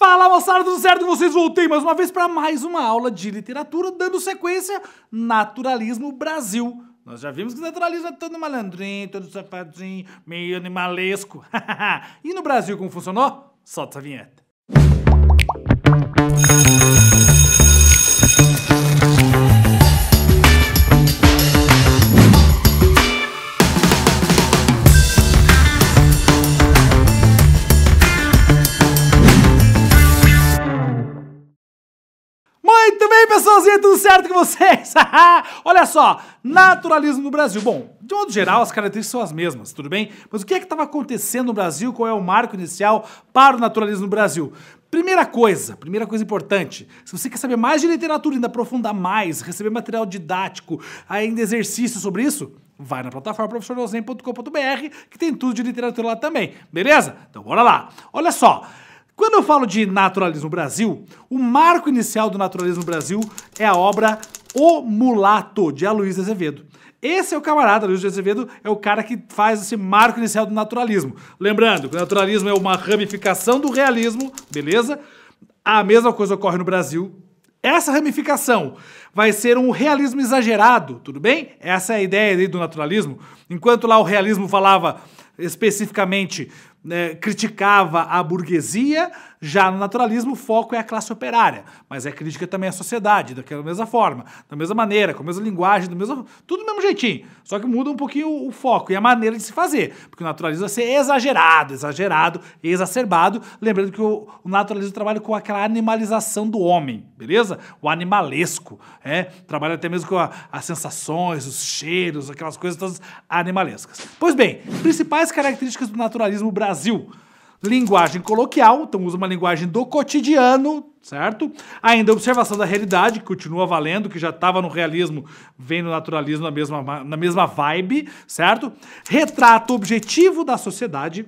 Fala moçada, tudo certo vocês? Voltei mais uma vez para mais uma aula de literatura, dando sequência Naturalismo Brasil. Nós já vimos que o naturalismo é todo malandrinho, todo sapadinho, meio animalesco. e no Brasil como funcionou? Solta a vinheta. Muito bem, pessoalzinha, tudo certo com vocês? Ah, olha só, naturalismo no Brasil. Bom, de modo geral, as características são as mesmas, tudo bem? Mas o que é que estava acontecendo no Brasil? Qual é o marco inicial para o naturalismo no Brasil? Primeira coisa, primeira coisa importante, se você quer saber mais de literatura, ainda aprofundar mais, receber material didático, ainda exercício sobre isso, vai na plataforma professordozen.com.br que tem tudo de literatura lá também, beleza? Então bora lá. Olha só, quando eu falo de naturalismo Brasil, o marco inicial do naturalismo Brasil é a obra O Mulato, de Aloysio Azevedo. Esse é o camarada, Luiz de Azevedo, é o cara que faz esse marco inicial do naturalismo. Lembrando que o naturalismo é uma ramificação do realismo, beleza? A mesma coisa ocorre no Brasil. Essa ramificação vai ser um realismo exagerado, tudo bem? Essa é a ideia aí do naturalismo. Enquanto lá o realismo falava especificamente né, criticava a burguesia, já no naturalismo o foco é a classe operária, mas é crítica também à sociedade, daquela mesma forma, da mesma maneira, com a mesma linguagem, do mesmo, tudo do mesmo jeitinho, só que muda um pouquinho o foco e a maneira de se fazer, porque o naturalismo vai ser exagerado, exagerado, exacerbado, lembrando que o, o naturalismo trabalha com aquela animalização do homem, beleza? O animalesco, é, trabalha até mesmo com a, as sensações, os cheiros, aquelas coisas todas animalescas. Pois bem, principais características do naturalismo Brasil. Linguagem coloquial, então usa uma linguagem do cotidiano, certo? Ainda observação da realidade, que continua valendo, que já estava no realismo, vem no naturalismo na mesma, na mesma vibe, certo? Retrato objetivo da sociedade,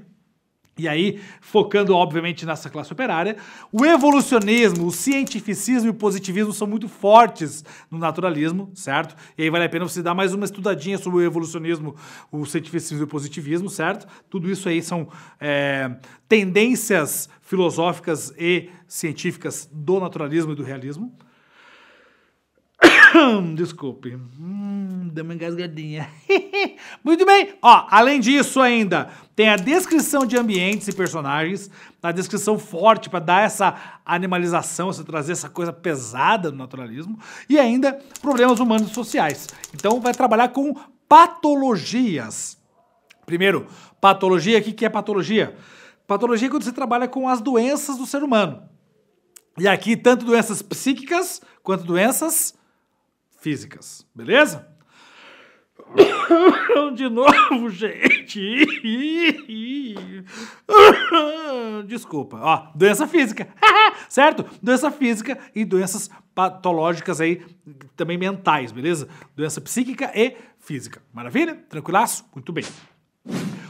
e aí, focando obviamente nessa classe operária, o evolucionismo, o cientificismo e o positivismo são muito fortes no naturalismo, certo? E aí vale a pena você dar mais uma estudadinha sobre o evolucionismo, o cientificismo e o positivismo, certo? Tudo isso aí são é, tendências filosóficas e científicas do naturalismo e do realismo. Desculpe. Hum, deu uma engasgadinha. Muito bem. Ó, além disso ainda, tem a descrição de ambientes e personagens, a descrição forte para dar essa animalização, você trazer essa coisa pesada do naturalismo, e ainda problemas humanos e sociais. Então vai trabalhar com patologias. Primeiro, patologia, o que é patologia? Patologia é quando você trabalha com as doenças do ser humano. E aqui, tanto doenças psíquicas quanto doenças físicas, beleza? De novo, gente. Desculpa. Ó, doença física. certo? Doença física e doenças patológicas aí, também mentais, beleza? Doença psíquica e física. Maravilha? Tranquilaço? Muito bem.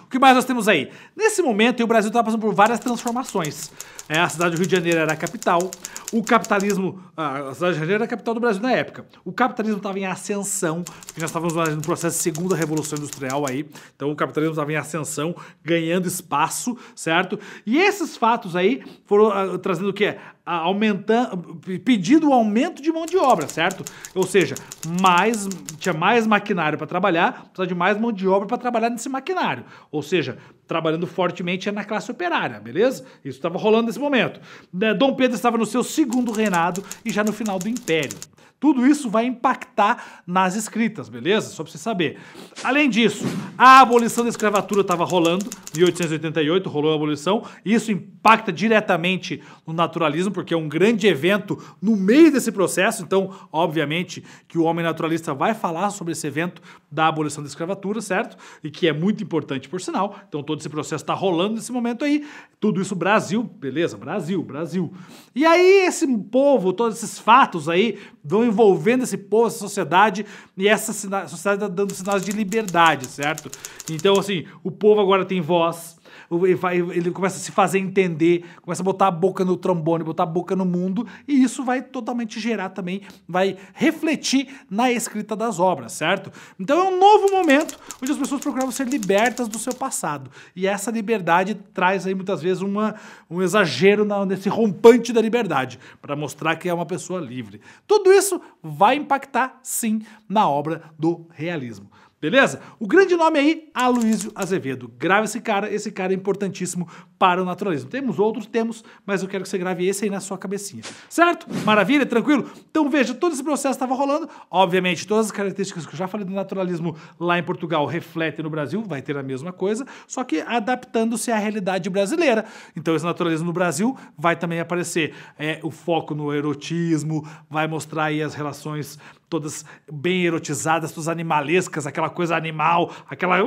O que mais nós temos aí? Nesse momento, o Brasil está passando por várias transformações. É, a cidade do Rio de Janeiro era a capital. O capitalismo, a cidade de Janeiro era a capital do Brasil na época. O capitalismo estava em ascensão, porque nós estávamos no processo de segunda revolução industrial aí. Então o capitalismo estava em ascensão, ganhando espaço, certo? E esses fatos aí foram uh, trazendo o quê? Ah, aumentando, pedindo o aumento de mão de obra, certo? Ou seja, mais, tinha mais maquinário para trabalhar, precisava de mais mão de obra para trabalhar nesse maquinário. Ou seja, trabalhando fortemente é na classe operária, beleza? Isso estava rolando nesse momento. Né, Dom Pedro estava no seu segundo reinado e já no final do Império. Tudo isso vai impactar nas escritas, beleza? Só para você saber. Além disso, a abolição da escravatura estava rolando, 1888 rolou a abolição, isso impacta diretamente no naturalismo, porque é um grande evento no meio desse processo, então, obviamente, que o homem naturalista vai falar sobre esse evento da abolição da escravatura, certo? E que é muito importante, por sinal. Então, todo esse processo está rolando nesse momento aí. Tudo isso Brasil, beleza? Brasil, Brasil. E aí, esse povo, todos esses fatos aí, vão envolvendo esse povo, essa sociedade, e essa sociedade está dando sinais de liberdade, certo? Então, assim, o povo agora tem voz ele, vai, ele começa a se fazer entender, começa a botar a boca no trombone, botar a boca no mundo, e isso vai totalmente gerar também, vai refletir na escrita das obras, certo? Então é um novo momento onde as pessoas procuram ser libertas do seu passado. E essa liberdade traz aí muitas vezes uma, um exagero na, nesse rompante da liberdade, para mostrar que é uma pessoa livre. Tudo isso vai impactar, sim, na obra do realismo. Beleza? O grande nome aí, Aloysio Azevedo. Grave esse cara, esse cara é importantíssimo para o naturalismo. Temos outros, temos, mas eu quero que você grave esse aí na sua cabecinha. Certo? Maravilha? Tranquilo? Então veja, todo esse processo estava rolando. Obviamente, todas as características que eu já falei do naturalismo lá em Portugal refletem no Brasil, vai ter a mesma coisa, só que adaptando-se à realidade brasileira. Então esse naturalismo no Brasil vai também aparecer é, o foco no erotismo, vai mostrar aí as relações todas bem erotizadas, todas animalescas, aquela coisa animal, aquela.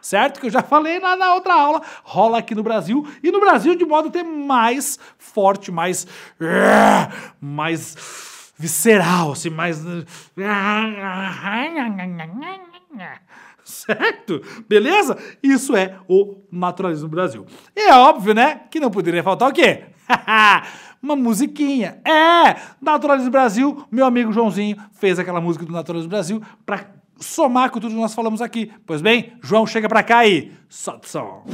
Certo? Que eu já falei lá na outra aula, rola aqui no Brasil. E no Brasil, de modo até mais forte, mais. mais visceral, assim, mais. Certo? Beleza? Isso é o naturalismo no Brasil. E é óbvio, né? Que não poderia faltar o quê? uma musiquinha. É! Naturalismo Brasil, meu amigo Joãozinho fez aquela música do Naturalismo Brasil para somar com tudo que nós falamos aqui. Pois bem, João, chega para cá e solta o som.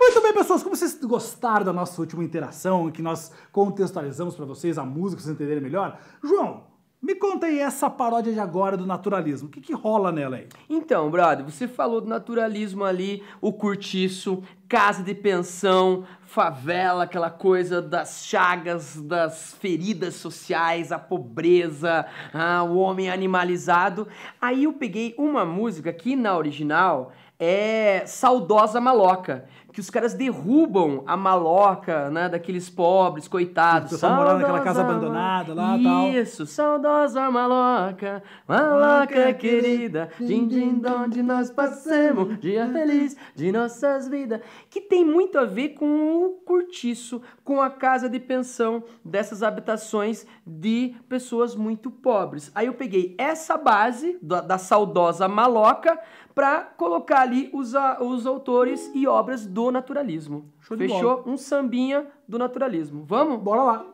Muito bem, pessoas, como vocês gostaram da nossa última interação, que nós contextualizamos para vocês a música, pra vocês entenderem melhor? João, me conta aí essa paródia de agora do naturalismo. O que, que rola nela aí? Então, brother, você falou do naturalismo ali, o curtiço, casa de pensão, favela, aquela coisa das chagas, das feridas sociais, a pobreza, ah, o homem animalizado. Aí eu peguei uma música que na original é saudosa maloca. Que os caras derrubam a maloca, né? Daqueles pobres, coitados. Estão morando naquela casa abandonada lá e tal. Isso, saudosa maloca, maloca querida. Din, din, don, nós passemos, dia feliz de nossas vidas. Que tem muito a ver com o cortiço, com a casa de pensão dessas habitações de pessoas muito pobres. Aí eu peguei essa base da, da saudosa maloca para colocar ali os, os autores e obras do naturalismo. Show de Fechou? Bola. Um sambinha do naturalismo. Vamos? Bora lá.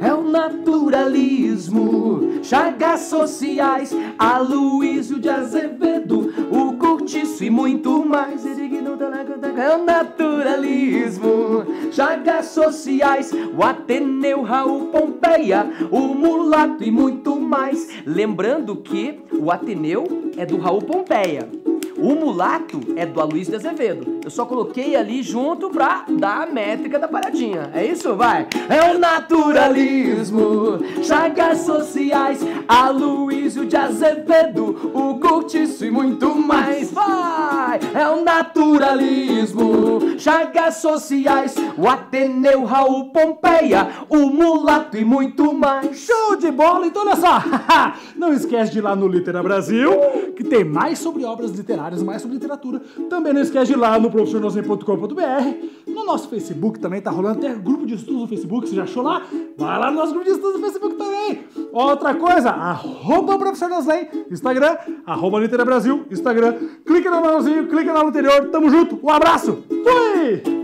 É o naturalismo, chagas sociais, Aloysio de Azevedo, o curtiço e muito mais é o naturalismo. Chagas sociais, o Ateneu, Raul Pompeia, o Mulato e muito mais. Lembrando que o Ateneu é do Raul Pompeia. O mulato é do Aloysio de Azevedo. Eu só coloquei ali junto pra dar a métrica da paradinha. É isso? Vai! É o naturalismo, chagas sociais, Aloysio de Azevedo, o cortiço e muito mais. Vai! É o naturalismo, chagas sociais, o Ateneu Raul Pompeia, o mulato e muito mais. Show de bola! Então olha só! Não esquece de ir lá no Litera Brasil, que tem mais sobre obras literárias áreas, mais sobre literatura. Também não esquece de ir lá no professornozen.com.br. No nosso Facebook também tá rolando, até grupo de estudos no Facebook, você já achou lá? Vai lá no nosso grupo de estudos no Facebook também. Outra coisa, arroba professor Nozen, Instagram, arroba Litera Brasil, Instagram. Clica no manuzinho, clica no anterior, tamo junto, um abraço, fui!